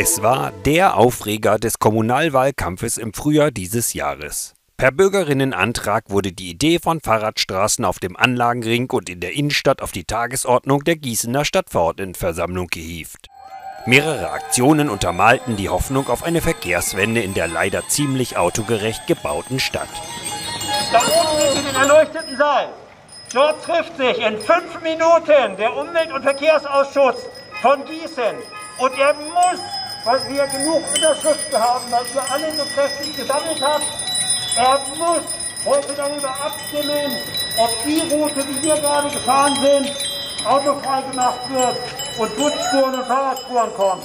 Es war der Aufreger des Kommunalwahlkampfes im Frühjahr dieses Jahres. Per Bürgerinnenantrag wurde die Idee von Fahrradstraßen auf dem Anlagenring und in der Innenstadt auf die Tagesordnung der Gießener Stadtverordnetenversammlung gehievt. Mehrere Aktionen untermalten die Hoffnung auf eine Verkehrswende in der leider ziemlich autogerecht gebauten Stadt. Da oben in den erleuchteten Saal. Dort trifft sich in fünf Minuten der Umwelt- und Verkehrsausschuss von Gießen und er muss weil wir genug Unterschriften haben, dass wir alle Interessen gesammelt haben. Er muss heute darüber abstimmen, ob die Route, die wir gerade gefahren sind, autofrei gemacht wird und Busspuren und Fahrradspuren kommen.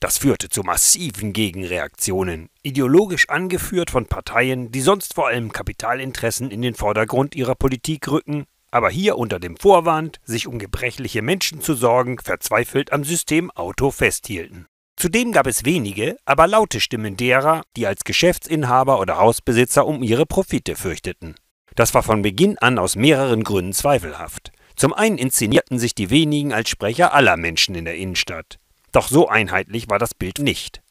Das führte zu massiven Gegenreaktionen, ideologisch angeführt von Parteien, die sonst vor allem Kapitalinteressen in den Vordergrund ihrer Politik rücken aber hier unter dem Vorwand, sich um gebrechliche Menschen zu sorgen, verzweifelt am System Auto festhielten. Zudem gab es wenige, aber laute Stimmen derer, die als Geschäftsinhaber oder Hausbesitzer um ihre Profite fürchteten. Das war von Beginn an aus mehreren Gründen zweifelhaft. Zum einen inszenierten sich die wenigen als Sprecher aller Menschen in der Innenstadt. Doch so einheitlich war das Bild nicht.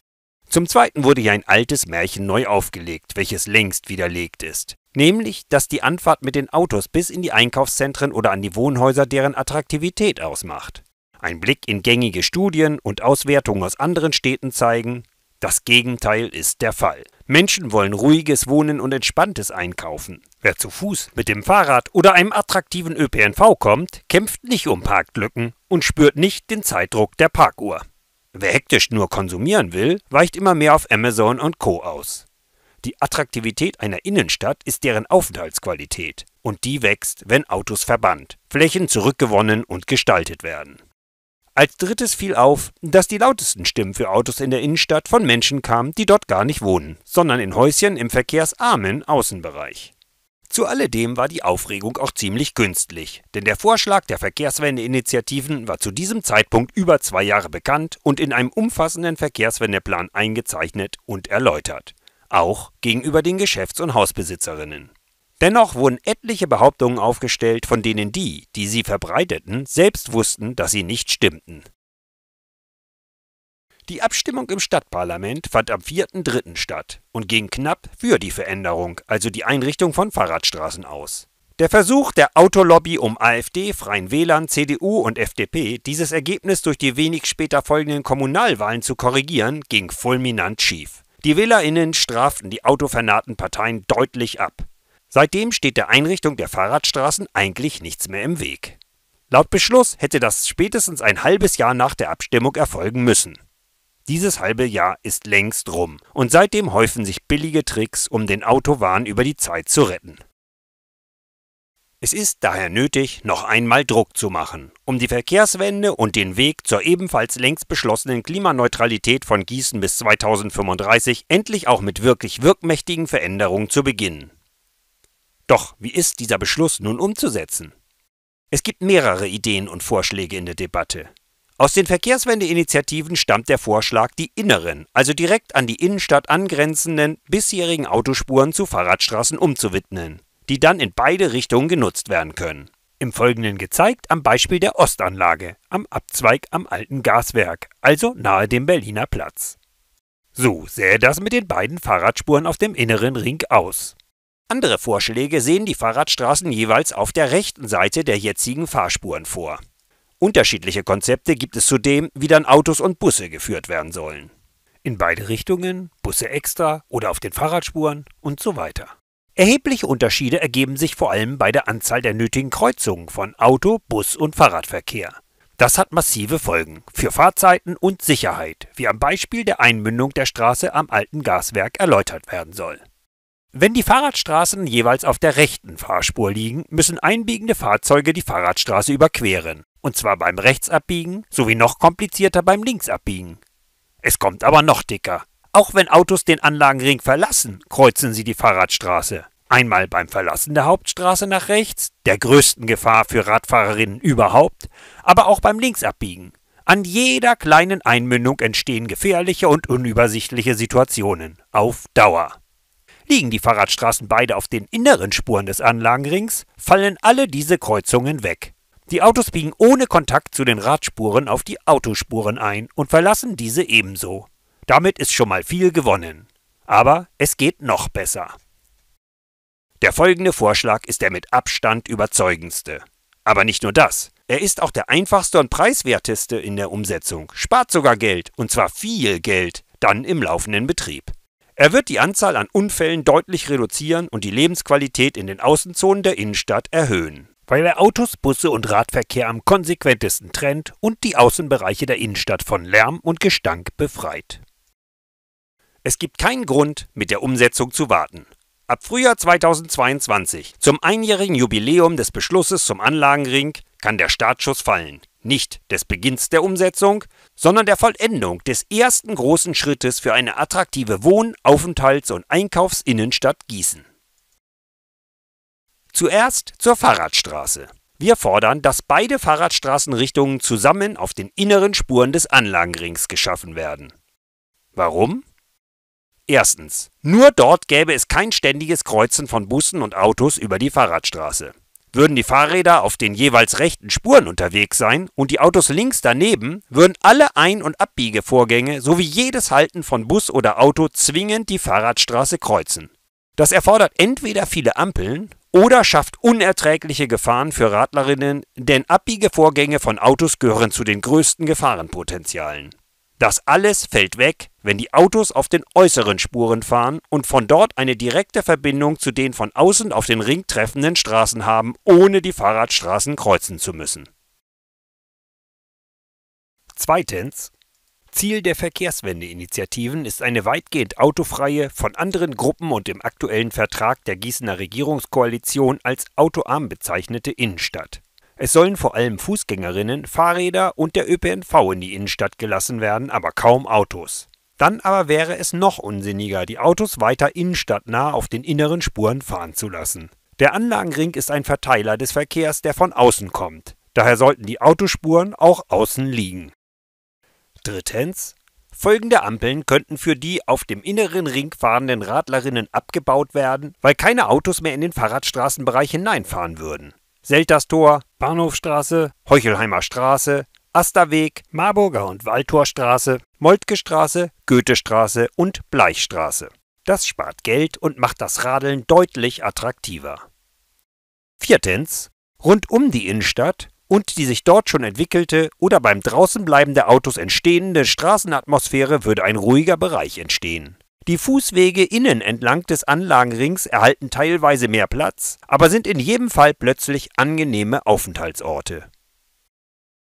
Zum Zweiten wurde hier ein altes Märchen neu aufgelegt, welches längst widerlegt ist nämlich dass die Anfahrt mit den Autos bis in die Einkaufszentren oder an die Wohnhäuser deren Attraktivität ausmacht. Ein Blick in gängige Studien und Auswertungen aus anderen Städten zeigen, das Gegenteil ist der Fall. Menschen wollen ruhiges Wohnen und entspanntes Einkaufen. Wer zu Fuß, mit dem Fahrrad oder einem attraktiven ÖPNV kommt, kämpft nicht um Parklücken und spürt nicht den Zeitdruck der Parkuhr. Wer hektisch nur konsumieren will, weicht immer mehr auf Amazon und Co aus. Die Attraktivität einer Innenstadt ist deren Aufenthaltsqualität. Und die wächst, wenn Autos verbannt, Flächen zurückgewonnen und gestaltet werden. Als drittes fiel auf, dass die lautesten Stimmen für Autos in der Innenstadt von Menschen kamen, die dort gar nicht wohnen, sondern in Häuschen im verkehrsarmen Außenbereich. Zu alledem war die Aufregung auch ziemlich künstlich, denn der Vorschlag der Verkehrswendeinitiativen war zu diesem Zeitpunkt über zwei Jahre bekannt und in einem umfassenden Verkehrswendeplan eingezeichnet und erläutert auch gegenüber den Geschäfts- und Hausbesitzerinnen. Dennoch wurden etliche Behauptungen aufgestellt, von denen die, die sie verbreiteten, selbst wussten, dass sie nicht stimmten. Die Abstimmung im Stadtparlament fand am 4.3. statt und ging knapp für die Veränderung, also die Einrichtung von Fahrradstraßen aus. Der Versuch der Autolobby um AfD, Freien Wählern, CDU und FDP, dieses Ergebnis durch die wenig später folgenden Kommunalwahlen zu korrigieren, ging fulminant schief. Die WählerInnen straften die autofanaten Parteien deutlich ab. Seitdem steht der Einrichtung der Fahrradstraßen eigentlich nichts mehr im Weg. Laut Beschluss hätte das spätestens ein halbes Jahr nach der Abstimmung erfolgen müssen. Dieses halbe Jahr ist längst rum und seitdem häufen sich billige Tricks, um den Autowahn über die Zeit zu retten. Es ist daher nötig, noch einmal Druck zu machen, um die Verkehrswende und den Weg zur ebenfalls längst beschlossenen Klimaneutralität von Gießen bis 2035 endlich auch mit wirklich wirkmächtigen Veränderungen zu beginnen. Doch wie ist dieser Beschluss nun umzusetzen? Es gibt mehrere Ideen und Vorschläge in der Debatte. Aus den Verkehrswendeinitiativen stammt der Vorschlag, die inneren, also direkt an die Innenstadt angrenzenden, bisherigen Autospuren zu Fahrradstraßen umzuwidmen die dann in beide Richtungen genutzt werden können. Im Folgenden gezeigt am Beispiel der Ostanlage, am Abzweig am alten Gaswerk, also nahe dem Berliner Platz. So sähe das mit den beiden Fahrradspuren auf dem inneren Ring aus. Andere Vorschläge sehen die Fahrradstraßen jeweils auf der rechten Seite der jetzigen Fahrspuren vor. Unterschiedliche Konzepte gibt es zudem, wie dann Autos und Busse geführt werden sollen. In beide Richtungen, Busse extra oder auf den Fahrradspuren und so weiter. Erhebliche Unterschiede ergeben sich vor allem bei der Anzahl der nötigen Kreuzungen von Auto, Bus und Fahrradverkehr. Das hat massive Folgen für Fahrzeiten und Sicherheit, wie am Beispiel der Einmündung der Straße am alten Gaswerk erläutert werden soll. Wenn die Fahrradstraßen jeweils auf der rechten Fahrspur liegen, müssen einbiegende Fahrzeuge die Fahrradstraße überqueren, und zwar beim Rechtsabbiegen sowie noch komplizierter beim Linksabbiegen. Es kommt aber noch dicker. Auch wenn Autos den Anlagenring verlassen, kreuzen sie die Fahrradstraße. Einmal beim Verlassen der Hauptstraße nach rechts, der größten Gefahr für Radfahrerinnen überhaupt, aber auch beim Linksabbiegen. An jeder kleinen Einmündung entstehen gefährliche und unübersichtliche Situationen. Auf Dauer. Liegen die Fahrradstraßen beide auf den inneren Spuren des Anlagenrings, fallen alle diese Kreuzungen weg. Die Autos biegen ohne Kontakt zu den Radspuren auf die Autospuren ein und verlassen diese ebenso. Damit ist schon mal viel gewonnen. Aber es geht noch besser. Der folgende Vorschlag ist der mit Abstand überzeugendste. Aber nicht nur das. Er ist auch der einfachste und preiswerteste in der Umsetzung, spart sogar Geld, und zwar viel Geld, dann im laufenden Betrieb. Er wird die Anzahl an Unfällen deutlich reduzieren und die Lebensqualität in den Außenzonen der Innenstadt erhöhen. Weil er Autos, Busse und Radverkehr am konsequentesten trennt und die Außenbereiche der Innenstadt von Lärm und Gestank befreit. Es gibt keinen Grund, mit der Umsetzung zu warten. Ab Frühjahr 2022, zum einjährigen Jubiläum des Beschlusses zum Anlagenring, kann der Startschuss fallen. Nicht des Beginns der Umsetzung, sondern der Vollendung des ersten großen Schrittes für eine attraktive Wohn-, Aufenthalts- und Einkaufsinnenstadt Gießen. Zuerst zur Fahrradstraße. Wir fordern, dass beide Fahrradstraßenrichtungen zusammen auf den inneren Spuren des Anlagenrings geschaffen werden. Warum? Erstens. Nur dort gäbe es kein ständiges Kreuzen von Bussen und Autos über die Fahrradstraße. Würden die Fahrräder auf den jeweils rechten Spuren unterwegs sein und die Autos links daneben, würden alle Ein- und Abbiegevorgänge sowie jedes Halten von Bus oder Auto zwingend die Fahrradstraße kreuzen. Das erfordert entweder viele Ampeln oder schafft unerträgliche Gefahren für Radlerinnen, denn Abbiegevorgänge von Autos gehören zu den größten Gefahrenpotenzialen. Das alles fällt weg, wenn die Autos auf den äußeren Spuren fahren und von dort eine direkte Verbindung zu den von außen auf den Ring treffenden Straßen haben, ohne die Fahrradstraßen kreuzen zu müssen. Zweitens. Ziel der Verkehrswendeinitiativen ist eine weitgehend autofreie, von anderen Gruppen und im aktuellen Vertrag der Gießener Regierungskoalition als autoarm bezeichnete Innenstadt. Es sollen vor allem Fußgängerinnen, Fahrräder und der ÖPNV in die Innenstadt gelassen werden, aber kaum Autos. Dann aber wäre es noch unsinniger, die Autos weiter innenstadtnah auf den inneren Spuren fahren zu lassen. Der Anlagenring ist ein Verteiler des Verkehrs, der von außen kommt. Daher sollten die Autospuren auch außen liegen. Drittens. Folgende Ampeln könnten für die auf dem inneren Ring fahrenden Radlerinnen abgebaut werden, weil keine Autos mehr in den Fahrradstraßenbereich hineinfahren würden. Selterstor, Bahnhofstraße, Heuchelheimer Straße, Asterweg, Marburger und Waldtorstraße, Moltke Straße, Goethestraße und Bleichstraße. Das spart Geld und macht das Radeln deutlich attraktiver. Viertens. Rund um die Innenstadt und die sich dort schon entwickelte oder beim Draußenbleiben der Autos entstehende Straßenatmosphäre würde ein ruhiger Bereich entstehen. Die Fußwege innen entlang des Anlagenrings erhalten teilweise mehr Platz, aber sind in jedem Fall plötzlich angenehme Aufenthaltsorte.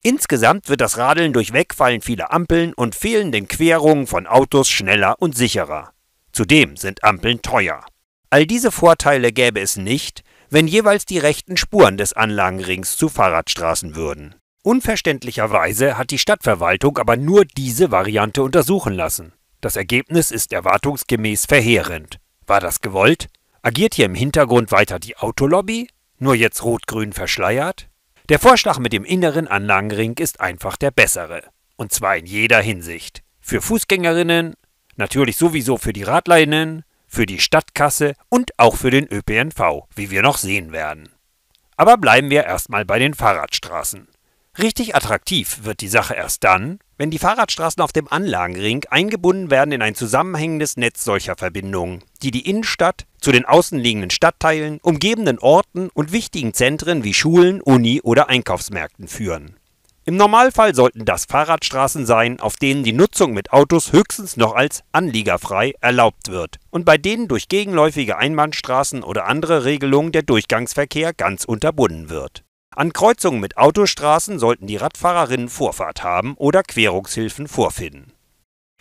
Insgesamt wird das Radeln durch Wegfallen vieler Ampeln und fehlenden Querungen von Autos schneller und sicherer. Zudem sind Ampeln teuer. All diese Vorteile gäbe es nicht, wenn jeweils die rechten Spuren des Anlagenrings zu Fahrradstraßen würden. Unverständlicherweise hat die Stadtverwaltung aber nur diese Variante untersuchen lassen. Das Ergebnis ist erwartungsgemäß verheerend. War das gewollt? Agiert hier im Hintergrund weiter die Autolobby? Nur jetzt rot-grün verschleiert? Der Vorschlag mit dem inneren Anlagenring ist einfach der bessere. Und zwar in jeder Hinsicht. Für Fußgängerinnen, natürlich sowieso für die Radleinen, für die Stadtkasse und auch für den ÖPNV, wie wir noch sehen werden. Aber bleiben wir erstmal bei den Fahrradstraßen. Richtig attraktiv wird die Sache erst dann, wenn die Fahrradstraßen auf dem Anlagenring eingebunden werden in ein zusammenhängendes Netz solcher Verbindungen, die die Innenstadt zu den außenliegenden Stadtteilen, umgebenden Orten und wichtigen Zentren wie Schulen, Uni oder Einkaufsmärkten führen. Im Normalfall sollten das Fahrradstraßen sein, auf denen die Nutzung mit Autos höchstens noch als anliegerfrei erlaubt wird und bei denen durch gegenläufige Einbahnstraßen oder andere Regelungen der Durchgangsverkehr ganz unterbunden wird. An Kreuzungen mit Autostraßen sollten die Radfahrerinnen Vorfahrt haben oder Querungshilfen vorfinden.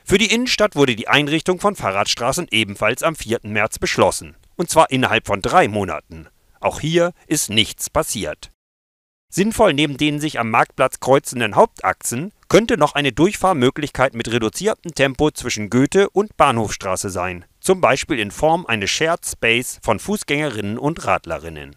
Für die Innenstadt wurde die Einrichtung von Fahrradstraßen ebenfalls am 4. März beschlossen, und zwar innerhalb von drei Monaten. Auch hier ist nichts passiert. Sinnvoll neben den sich am Marktplatz kreuzenden Hauptachsen könnte noch eine Durchfahrmöglichkeit mit reduziertem Tempo zwischen Goethe und Bahnhofstraße sein, zum Beispiel in Form eines Shared Space von Fußgängerinnen und Radlerinnen.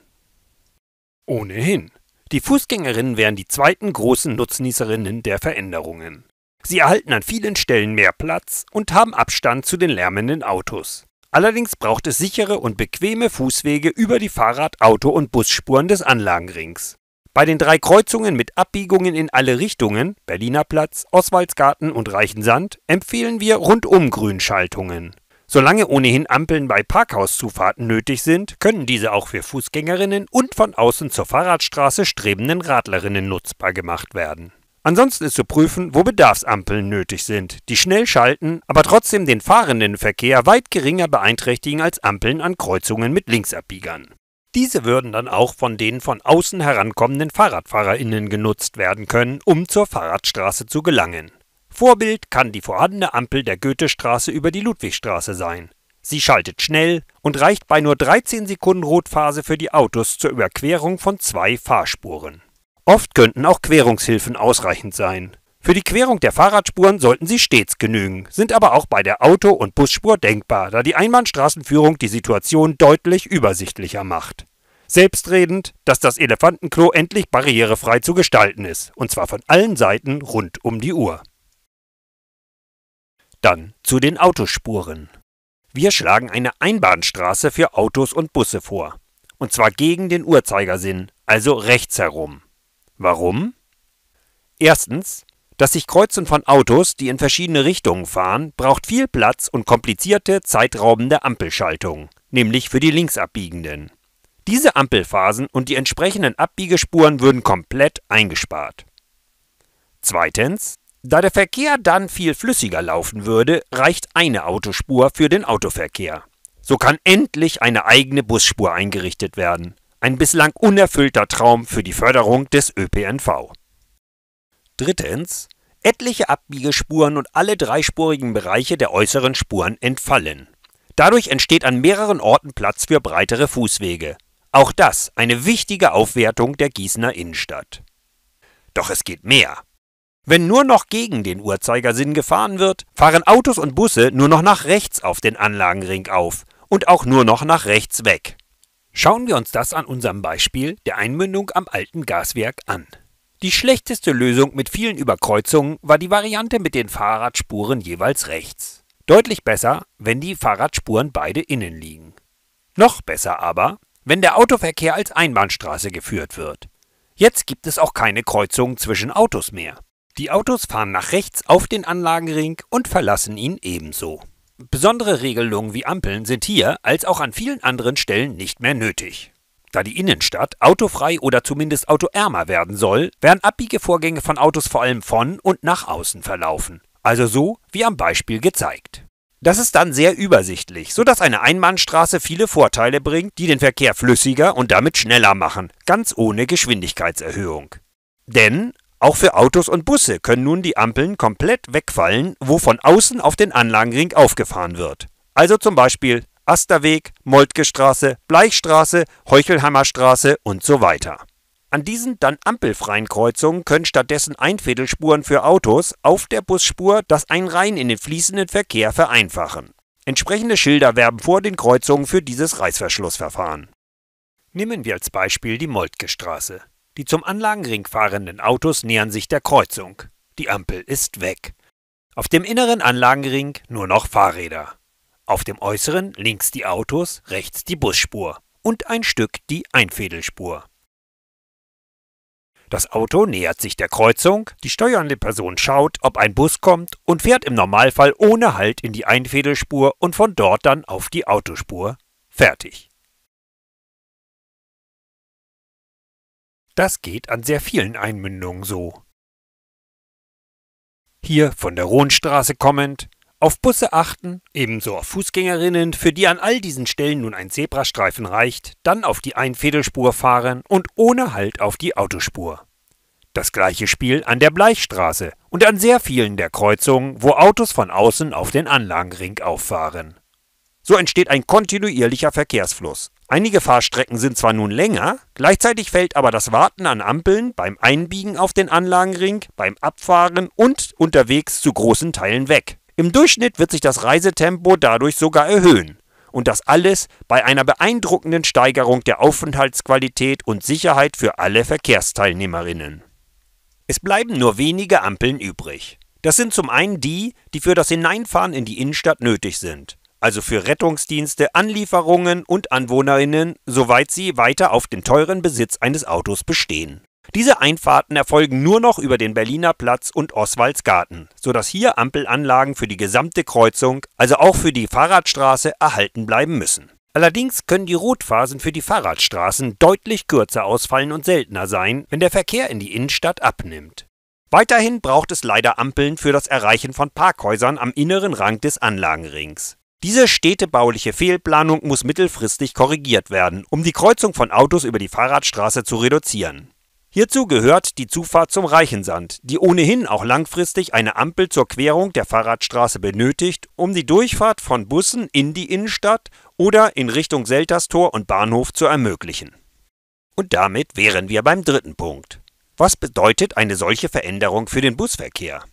Ohnehin die Fußgängerinnen wären die zweiten großen Nutznießerinnen der Veränderungen. Sie erhalten an vielen Stellen mehr Platz und haben Abstand zu den lärmenden Autos. Allerdings braucht es sichere und bequeme Fußwege über die Fahrrad-, Auto- und Busspuren des Anlagenrings. Bei den drei Kreuzungen mit Abbiegungen in alle Richtungen, Berliner Platz, Oswaldsgarten und Reichensand, empfehlen wir Rundum-Grünschaltungen. Solange ohnehin Ampeln bei Parkhauszufahrten nötig sind, können diese auch für Fußgängerinnen und von außen zur Fahrradstraße strebenden Radlerinnen nutzbar gemacht werden. Ansonsten ist zu prüfen, wo Bedarfsampeln nötig sind, die schnell schalten, aber trotzdem den fahrenden Verkehr weit geringer beeinträchtigen als Ampeln an Kreuzungen mit Linksabbiegern. Diese würden dann auch von den von außen herankommenden Fahrradfahrerinnen genutzt werden können, um zur Fahrradstraße zu gelangen. Vorbild kann die vorhandene Ampel der Goethestraße über die Ludwigstraße sein. Sie schaltet schnell und reicht bei nur 13 Sekunden Rotphase für die Autos zur Überquerung von zwei Fahrspuren. Oft könnten auch Querungshilfen ausreichend sein. Für die Querung der Fahrradspuren sollten sie stets genügen, sind aber auch bei der Auto- und Busspur denkbar, da die Einbahnstraßenführung die Situation deutlich übersichtlicher macht. Selbstredend, dass das Elefantenklo endlich barrierefrei zu gestalten ist, und zwar von allen Seiten rund um die Uhr. Dann zu den Autospuren. Wir schlagen eine Einbahnstraße für Autos und Busse vor. Und zwar gegen den Uhrzeigersinn, also rechts herum. Warum? Erstens, das sich Kreuzen von Autos, die in verschiedene Richtungen fahren, braucht viel Platz und komplizierte, zeitraubende Ampelschaltung, nämlich für die Linksabbiegenden. Diese Ampelphasen und die entsprechenden Abbiegespuren würden komplett eingespart. Zweitens, da der Verkehr dann viel flüssiger laufen würde, reicht eine Autospur für den Autoverkehr. So kann endlich eine eigene Busspur eingerichtet werden. Ein bislang unerfüllter Traum für die Förderung des ÖPNV. Drittens. Etliche Abbiegespuren und alle dreispurigen Bereiche der äußeren Spuren entfallen. Dadurch entsteht an mehreren Orten Platz für breitere Fußwege. Auch das eine wichtige Aufwertung der Gießener Innenstadt. Doch es geht mehr. Wenn nur noch gegen den Uhrzeigersinn gefahren wird, fahren Autos und Busse nur noch nach rechts auf den Anlagenring auf und auch nur noch nach rechts weg. Schauen wir uns das an unserem Beispiel der Einmündung am alten Gaswerk an. Die schlechteste Lösung mit vielen Überkreuzungen war die Variante mit den Fahrradspuren jeweils rechts. Deutlich besser, wenn die Fahrradspuren beide innen liegen. Noch besser aber, wenn der Autoverkehr als Einbahnstraße geführt wird. Jetzt gibt es auch keine Kreuzungen zwischen Autos mehr. Die Autos fahren nach rechts auf den Anlagenring und verlassen ihn ebenso. Besondere Regelungen wie Ampeln sind hier als auch an vielen anderen Stellen nicht mehr nötig. Da die Innenstadt autofrei oder zumindest autoärmer werden soll, werden Abbiegevorgänge von Autos vor allem von und nach außen verlaufen, also so wie am Beispiel gezeigt. Das ist dann sehr übersichtlich, sodass eine Einbahnstraße viele Vorteile bringt, die den Verkehr flüssiger und damit schneller machen, ganz ohne Geschwindigkeitserhöhung. Denn auch für Autos und Busse können nun die Ampeln komplett wegfallen, wo von außen auf den Anlagenring aufgefahren wird. Also zum Beispiel Asterweg, Moltke Straße, Bleichstraße, Heuchelhammer Straße und so weiter. An diesen dann ampelfreien Kreuzungen können stattdessen Einfädelspuren für Autos auf der Busspur das Einreihen in den fließenden Verkehr vereinfachen. Entsprechende Schilder werben vor den Kreuzungen für dieses Reißverschlussverfahren. Nehmen wir als Beispiel die Moltke Straße. Die zum Anlagenring fahrenden Autos nähern sich der Kreuzung. Die Ampel ist weg. Auf dem inneren Anlagenring nur noch Fahrräder. Auf dem äußeren links die Autos, rechts die Busspur und ein Stück die Einfädelspur. Das Auto nähert sich der Kreuzung, die steuernde Person schaut, ob ein Bus kommt und fährt im Normalfall ohne Halt in die Einfädelspur und von dort dann auf die Autospur. Fertig. Das geht an sehr vielen Einmündungen so. Hier von der Rohnstraße kommend, auf Busse achten, ebenso auf Fußgängerinnen, für die an all diesen Stellen nun ein Zebrastreifen reicht, dann auf die Einfädelspur fahren und ohne Halt auf die Autospur. Das gleiche Spiel an der Bleichstraße und an sehr vielen der Kreuzungen, wo Autos von außen auf den Anlagenring auffahren. So entsteht ein kontinuierlicher Verkehrsfluss. Einige Fahrstrecken sind zwar nun länger, gleichzeitig fällt aber das Warten an Ampeln beim Einbiegen auf den Anlagenring, beim Abfahren und unterwegs zu großen Teilen weg. Im Durchschnitt wird sich das Reisetempo dadurch sogar erhöhen. Und das alles bei einer beeindruckenden Steigerung der Aufenthaltsqualität und Sicherheit für alle Verkehrsteilnehmerinnen. Es bleiben nur wenige Ampeln übrig. Das sind zum einen die, die für das Hineinfahren in die Innenstadt nötig sind also für Rettungsdienste, Anlieferungen und Anwohnerinnen, soweit sie weiter auf den teuren Besitz eines Autos bestehen. Diese Einfahrten erfolgen nur noch über den Berliner Platz und Oswaldsgarten, sodass hier Ampelanlagen für die gesamte Kreuzung, also auch für die Fahrradstraße, erhalten bleiben müssen. Allerdings können die Rotphasen für die Fahrradstraßen deutlich kürzer ausfallen und seltener sein, wenn der Verkehr in die Innenstadt abnimmt. Weiterhin braucht es leider Ampeln für das Erreichen von Parkhäusern am inneren Rang des Anlagenrings. Diese städtebauliche Fehlplanung muss mittelfristig korrigiert werden, um die Kreuzung von Autos über die Fahrradstraße zu reduzieren. Hierzu gehört die Zufahrt zum Reichensand, die ohnehin auch langfristig eine Ampel zur Querung der Fahrradstraße benötigt, um die Durchfahrt von Bussen in die Innenstadt oder in Richtung Selterstor und Bahnhof zu ermöglichen. Und damit wären wir beim dritten Punkt. Was bedeutet eine solche Veränderung für den Busverkehr?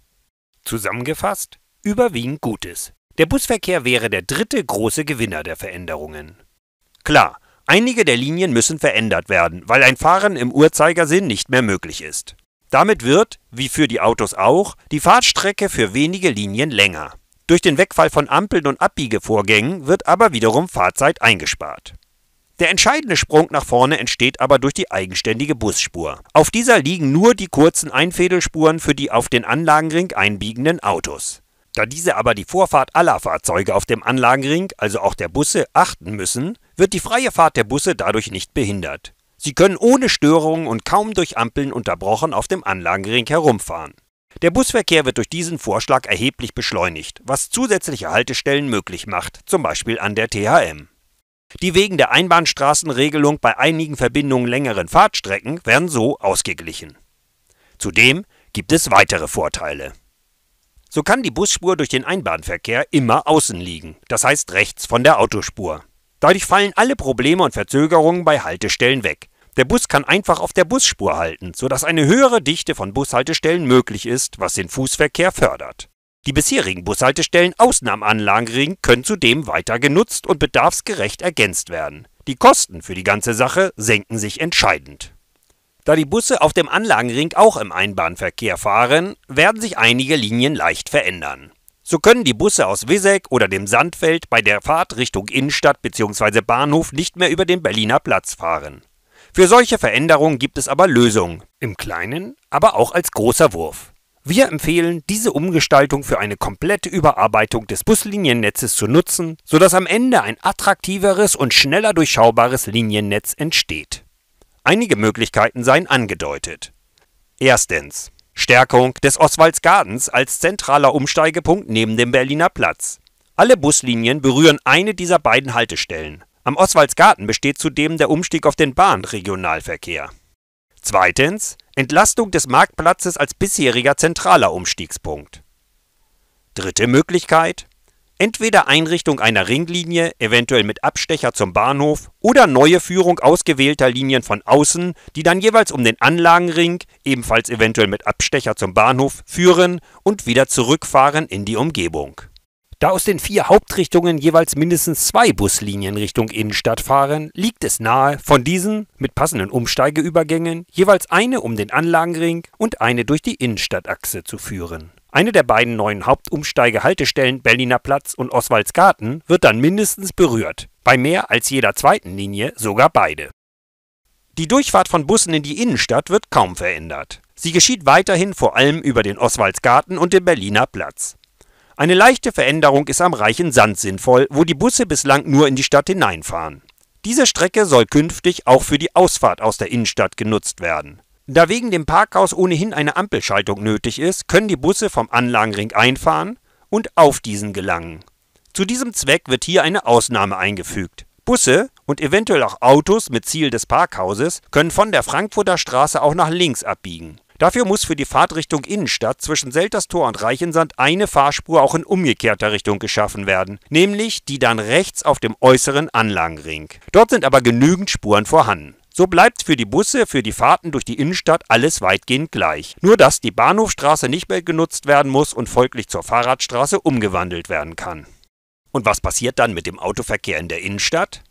Zusammengefasst, überwiegend Gutes. Der Busverkehr wäre der dritte große Gewinner der Veränderungen. Klar, einige der Linien müssen verändert werden, weil ein Fahren im Uhrzeigersinn nicht mehr möglich ist. Damit wird, wie für die Autos auch, die Fahrtstrecke für wenige Linien länger. Durch den Wegfall von Ampeln und Abbiegevorgängen wird aber wiederum Fahrzeit eingespart. Der entscheidende Sprung nach vorne entsteht aber durch die eigenständige Busspur. Auf dieser liegen nur die kurzen Einfädelspuren für die auf den Anlagenring einbiegenden Autos. Da diese aber die Vorfahrt aller Fahrzeuge auf dem Anlagenring, also auch der Busse, achten müssen, wird die freie Fahrt der Busse dadurch nicht behindert. Sie können ohne Störungen und kaum durch Ampeln unterbrochen auf dem Anlagenring herumfahren. Der Busverkehr wird durch diesen Vorschlag erheblich beschleunigt, was zusätzliche Haltestellen möglich macht, zum Beispiel an der THM. Die wegen der Einbahnstraßenregelung bei einigen Verbindungen längeren Fahrtstrecken werden so ausgeglichen. Zudem gibt es weitere Vorteile. So kann die Busspur durch den Einbahnverkehr immer außen liegen, das heißt rechts von der Autospur. Dadurch fallen alle Probleme und Verzögerungen bei Haltestellen weg. Der Bus kann einfach auf der Busspur halten, sodass eine höhere Dichte von Bushaltestellen möglich ist, was den Fußverkehr fördert. Die bisherigen Bushaltestellen außen am Anlagenring können zudem weiter genutzt und bedarfsgerecht ergänzt werden. Die Kosten für die ganze Sache senken sich entscheidend. Da die Busse auf dem Anlagenring auch im Einbahnverkehr fahren, werden sich einige Linien leicht verändern. So können die Busse aus Wisek oder dem Sandfeld bei der Fahrt Richtung Innenstadt bzw. Bahnhof nicht mehr über den Berliner Platz fahren. Für solche Veränderungen gibt es aber Lösungen, im kleinen, aber auch als großer Wurf. Wir empfehlen, diese Umgestaltung für eine komplette Überarbeitung des Busliniennetzes zu nutzen, sodass am Ende ein attraktiveres und schneller durchschaubares Liniennetz entsteht. Einige Möglichkeiten seien angedeutet. Erstens. Stärkung des Oswalds Oswaldsgartens als zentraler Umsteigepunkt neben dem Berliner Platz. Alle Buslinien berühren eine dieser beiden Haltestellen. Am Oswalds Garten besteht zudem der Umstieg auf den Bahnregionalverkehr. Zweitens. Entlastung des Marktplatzes als bisheriger zentraler Umstiegspunkt. Dritte Möglichkeit. Entweder Einrichtung einer Ringlinie, eventuell mit Abstecher zum Bahnhof, oder neue Führung ausgewählter Linien von außen, die dann jeweils um den Anlagenring, ebenfalls eventuell mit Abstecher zum Bahnhof, führen und wieder zurückfahren in die Umgebung. Da aus den vier Hauptrichtungen jeweils mindestens zwei Buslinien Richtung Innenstadt fahren, liegt es nahe, von diesen mit passenden Umsteigeübergängen jeweils eine um den Anlagenring und eine durch die Innenstadtachse zu führen. Eine der beiden neuen Hauptumsteigehaltestellen Berliner Platz und Oswaldsgarten wird dann mindestens berührt, bei mehr als jeder zweiten Linie sogar beide. Die Durchfahrt von Bussen in die Innenstadt wird kaum verändert. Sie geschieht weiterhin vor allem über den Oswaldsgarten und den Berliner Platz. Eine leichte Veränderung ist am Reichen Sand sinnvoll, wo die Busse bislang nur in die Stadt hineinfahren. Diese Strecke soll künftig auch für die Ausfahrt aus der Innenstadt genutzt werden. Da wegen dem Parkhaus ohnehin eine Ampelschaltung nötig ist, können die Busse vom Anlagenring einfahren und auf diesen gelangen. Zu diesem Zweck wird hier eine Ausnahme eingefügt. Busse und eventuell auch Autos mit Ziel des Parkhauses können von der Frankfurter Straße auch nach links abbiegen. Dafür muss für die Fahrtrichtung Innenstadt zwischen Selterstor und Reichensand eine Fahrspur auch in umgekehrter Richtung geschaffen werden, nämlich die dann rechts auf dem äußeren Anlagenring. Dort sind aber genügend Spuren vorhanden. So bleibt für die Busse, für die Fahrten durch die Innenstadt alles weitgehend gleich. Nur dass die Bahnhofstraße nicht mehr genutzt werden muss und folglich zur Fahrradstraße umgewandelt werden kann. Und was passiert dann mit dem Autoverkehr in der Innenstadt?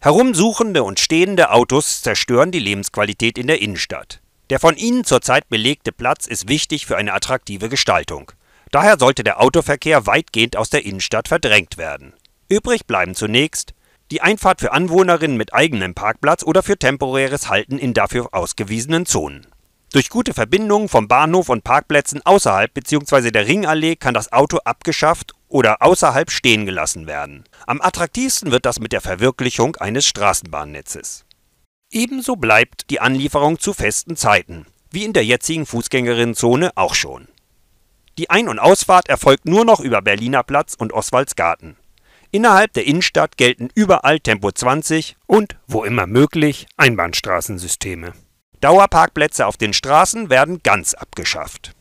Herumsuchende und stehende Autos zerstören die Lebensqualität in der Innenstadt. Der von ihnen zurzeit belegte Platz ist wichtig für eine attraktive Gestaltung. Daher sollte der Autoverkehr weitgehend aus der Innenstadt verdrängt werden. Übrig bleiben zunächst die Einfahrt für Anwohnerinnen mit eigenem Parkplatz oder für temporäres Halten in dafür ausgewiesenen Zonen. Durch gute Verbindungen vom Bahnhof und Parkplätzen außerhalb bzw. der Ringallee kann das Auto abgeschafft oder außerhalb stehen gelassen werden. Am attraktivsten wird das mit der Verwirklichung eines Straßenbahnnetzes. Ebenso bleibt die Anlieferung zu festen Zeiten, wie in der jetzigen Fußgängerinnenzone auch schon. Die Ein- und Ausfahrt erfolgt nur noch über Berliner Platz und Oswaldsgarten. Innerhalb der Innenstadt gelten überall Tempo 20 und, wo immer möglich, Einbahnstraßensysteme. Dauerparkplätze auf den Straßen werden ganz abgeschafft.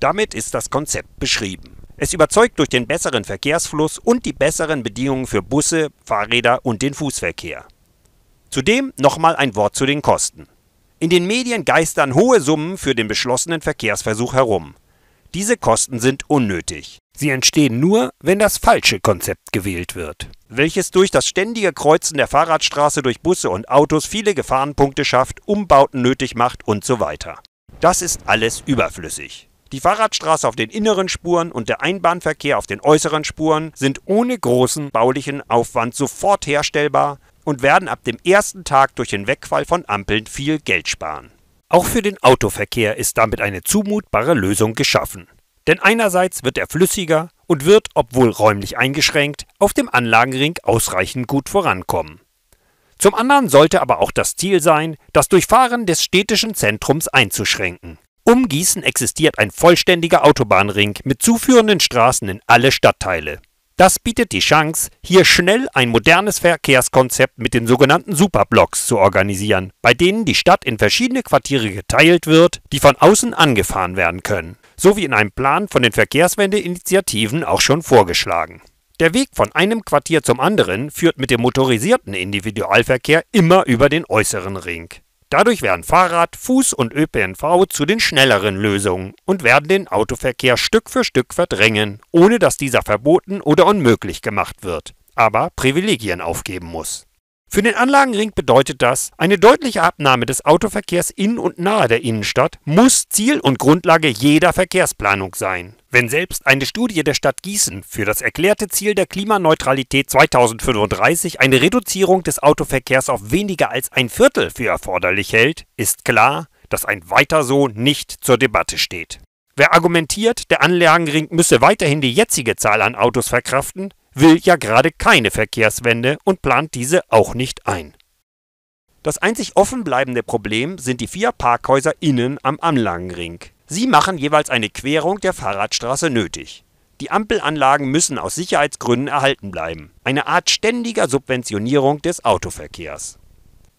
Damit ist das Konzept beschrieben. Es überzeugt durch den besseren Verkehrsfluss und die besseren Bedingungen für Busse, Fahrräder und den Fußverkehr. Zudem nochmal ein Wort zu den Kosten. In den Medien geistern hohe Summen für den beschlossenen Verkehrsversuch herum. Diese Kosten sind unnötig. Sie entstehen nur, wenn das falsche Konzept gewählt wird, welches durch das ständige Kreuzen der Fahrradstraße durch Busse und Autos viele Gefahrenpunkte schafft, Umbauten nötig macht und so weiter. Das ist alles überflüssig. Die Fahrradstraße auf den inneren Spuren und der Einbahnverkehr auf den äußeren Spuren sind ohne großen baulichen Aufwand sofort herstellbar und werden ab dem ersten Tag durch den Wegfall von Ampeln viel Geld sparen. Auch für den Autoverkehr ist damit eine zumutbare Lösung geschaffen. Denn einerseits wird er flüssiger und wird, obwohl räumlich eingeschränkt, auf dem Anlagenring ausreichend gut vorankommen. Zum anderen sollte aber auch das Ziel sein, das Durchfahren des städtischen Zentrums einzuschränken. Um Gießen existiert ein vollständiger Autobahnring mit zuführenden Straßen in alle Stadtteile. Das bietet die Chance, hier schnell ein modernes Verkehrskonzept mit den sogenannten Superblocks zu organisieren, bei denen die Stadt in verschiedene Quartiere geteilt wird, die von außen angefahren werden können, so wie in einem Plan von den Verkehrswendeinitiativen auch schon vorgeschlagen. Der Weg von einem Quartier zum anderen führt mit dem motorisierten Individualverkehr immer über den äußeren Ring. Dadurch werden Fahrrad, Fuß und ÖPNV zu den schnelleren Lösungen und werden den Autoverkehr Stück für Stück verdrängen, ohne dass dieser verboten oder unmöglich gemacht wird, aber Privilegien aufgeben muss. Für den Anlagenring bedeutet das, eine deutliche Abnahme des Autoverkehrs in und nahe der Innenstadt muss Ziel und Grundlage jeder Verkehrsplanung sein. Wenn selbst eine Studie der Stadt Gießen für das erklärte Ziel der Klimaneutralität 2035 eine Reduzierung des Autoverkehrs auf weniger als ein Viertel für erforderlich hält, ist klar, dass ein weiter so nicht zur Debatte steht. Wer argumentiert, der Anlagenring müsse weiterhin die jetzige Zahl an Autos verkraften, will ja gerade keine Verkehrswende und plant diese auch nicht ein. Das einzig offenbleibende Problem sind die vier Parkhäuser innen am Anlagenring. Sie machen jeweils eine Querung der Fahrradstraße nötig. Die Ampelanlagen müssen aus Sicherheitsgründen erhalten bleiben. Eine Art ständiger Subventionierung des Autoverkehrs.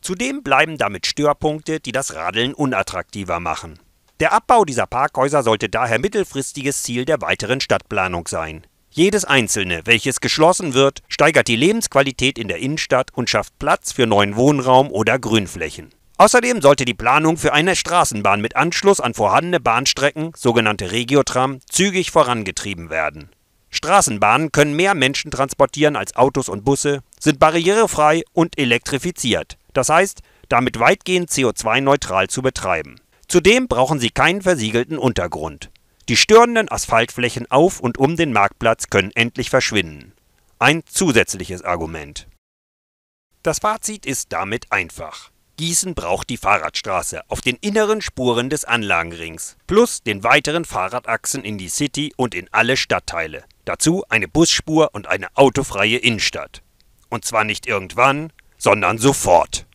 Zudem bleiben damit Störpunkte, die das Radeln unattraktiver machen. Der Abbau dieser Parkhäuser sollte daher mittelfristiges Ziel der weiteren Stadtplanung sein. Jedes einzelne, welches geschlossen wird, steigert die Lebensqualität in der Innenstadt und schafft Platz für neuen Wohnraum oder Grünflächen. Außerdem sollte die Planung für eine Straßenbahn mit Anschluss an vorhandene Bahnstrecken, sogenannte Regiotram, zügig vorangetrieben werden. Straßenbahnen können mehr Menschen transportieren als Autos und Busse, sind barrierefrei und elektrifiziert, das heißt, damit weitgehend CO2-neutral zu betreiben. Zudem brauchen sie keinen versiegelten Untergrund. Die störenden Asphaltflächen auf und um den Marktplatz können endlich verschwinden. Ein zusätzliches Argument. Das Fazit ist damit einfach. Gießen braucht die Fahrradstraße auf den inneren Spuren des Anlagenrings, plus den weiteren Fahrradachsen in die City und in alle Stadtteile. Dazu eine Busspur und eine autofreie Innenstadt. Und zwar nicht irgendwann, sondern sofort.